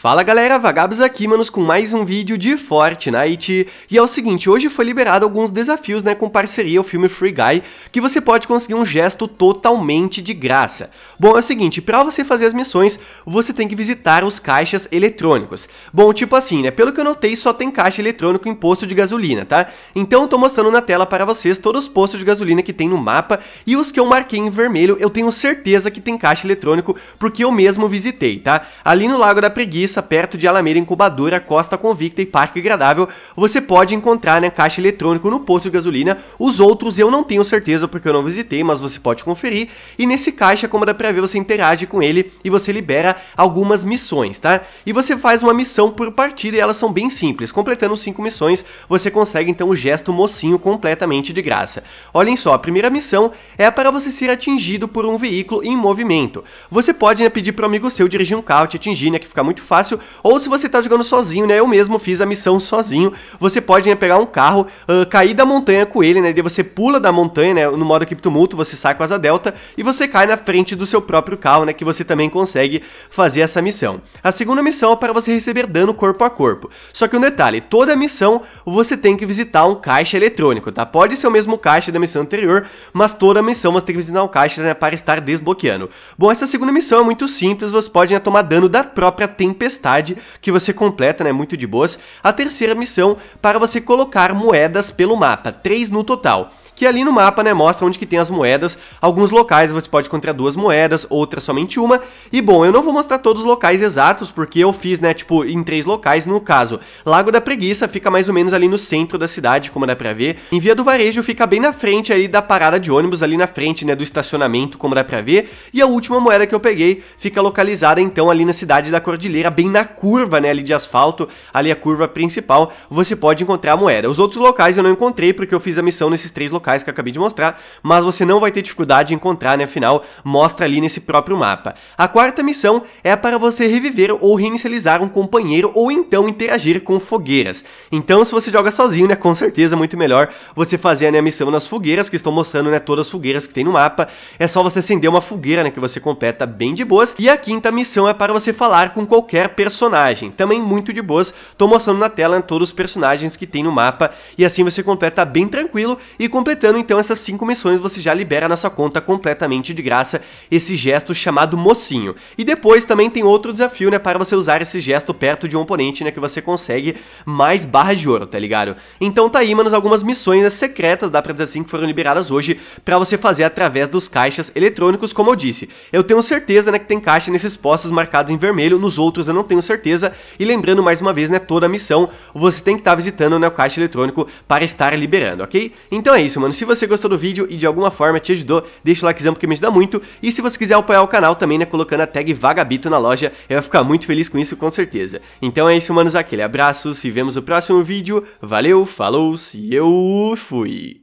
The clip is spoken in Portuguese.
Fala galera, Vagabos aqui, manos, com mais um vídeo de Fortnite. E é o seguinte, hoje foi liberado alguns desafios, né, com parceria ao filme Free Guy, que você pode conseguir um gesto totalmente de graça. Bom, é o seguinte, para você fazer as missões, você tem que visitar os caixas eletrônicos. Bom, tipo assim, né, pelo que eu notei, só tem caixa eletrônico em posto de gasolina, tá? Então eu tô mostrando na tela para vocês todos os postos de gasolina que tem no mapa, e os que eu marquei em vermelho, eu tenho certeza que tem caixa eletrônico, porque eu mesmo visitei, tá? Ali no Lago da Preguiça, Suíça, perto de Alameda Incubadora, Costa Convicta e Parque Agradável. Você pode encontrar na né, caixa eletrônico no posto de gasolina. Os outros eu não tenho certeza porque eu não visitei, mas você pode conferir. E nesse caixa, como dá pra ver, você interage com ele e você libera algumas missões, tá? E você faz uma missão por partida e elas são bem simples. Completando cinco missões, você consegue então o gesto mocinho completamente de graça. Olhem só, a primeira missão é para você ser atingido por um veículo em movimento. Você pode né, pedir para um amigo seu dirigir um carro te atingir, né, que fica muito fácil fácil, ou se você tá jogando sozinho, né? Eu mesmo fiz a missão sozinho. Você pode né, pegar um carro, uh, cair da montanha com ele, né? E você pula da montanha, né? No modo criptomuto, você sai com asa delta e você cai na frente do seu próprio carro, né? Que você também consegue fazer essa missão. A segunda missão é para você receber dano corpo a corpo. Só que um detalhe, toda missão você tem que visitar um caixa eletrônico, tá? Pode ser o mesmo caixa da missão anterior, mas toda missão você tem que visitar um caixa né, para estar desbloqueando. Bom, essa segunda missão é muito simples, você pode né, tomar dano da própria tempestade Tempestade, que você completa, né, muito de boas. A terceira missão para você colocar moedas pelo mapa, três no total que ali no mapa, né, mostra onde que tem as moedas. Alguns locais você pode encontrar duas moedas, outras somente uma. E bom, eu não vou mostrar todos os locais exatos, porque eu fiz, né, tipo, em três locais, no caso. Lago da Preguiça fica mais ou menos ali no centro da cidade, como dá pra ver. Em Via do Varejo fica bem na frente ali da parada de ônibus, ali na frente, né, do estacionamento, como dá pra ver. E a última moeda que eu peguei fica localizada, então, ali na cidade da Cordilheira, bem na curva, né, ali de asfalto, ali a curva principal, você pode encontrar a moeda. Os outros locais eu não encontrei, porque eu fiz a missão nesses três locais locais que eu acabei de mostrar, mas você não vai ter dificuldade em encontrar, né? Afinal, mostra ali nesse próprio mapa. A quarta missão é para você reviver ou reinicializar um companheiro ou então interagir com fogueiras. Então, se você joga sozinho, né, com certeza é muito melhor você fazer né, a missão nas fogueiras, que estão mostrando né, todas as fogueiras que tem no mapa. É só você acender uma fogueira, né, que você completa bem de boas. E a quinta missão é para você falar com qualquer personagem, também muito de boas. Estou mostrando na tela né, todos os personagens que tem no mapa e assim você completa bem tranquilo e completa Completando então essas 5 missões, você já libera na sua conta completamente de graça esse gesto chamado mocinho. E depois também tem outro desafio, né, para você usar esse gesto perto de um oponente, né, que você consegue mais barras de ouro, tá ligado? Então tá aí, manos, algumas missões né, secretas, dá pra dizer assim, que foram liberadas hoje para você fazer através dos caixas eletrônicos, como eu disse. Eu tenho certeza, né, que tem caixa nesses postos marcados em vermelho, nos outros eu não tenho certeza. E lembrando mais uma vez, né, toda missão, você tem que estar tá visitando, né, o caixa eletrônico para estar liberando, ok? Então é isso, mano mano. Se você gostou do vídeo e de alguma forma te ajudou, deixa o likezão porque me ajuda muito. E se você quiser apoiar o canal também, né, colocando a tag Vagabito na loja, eu vou ficar muito feliz com isso, com certeza. Então é isso, manos, aquele abraço, se vemos no próximo vídeo. Valeu, falou, e eu fui!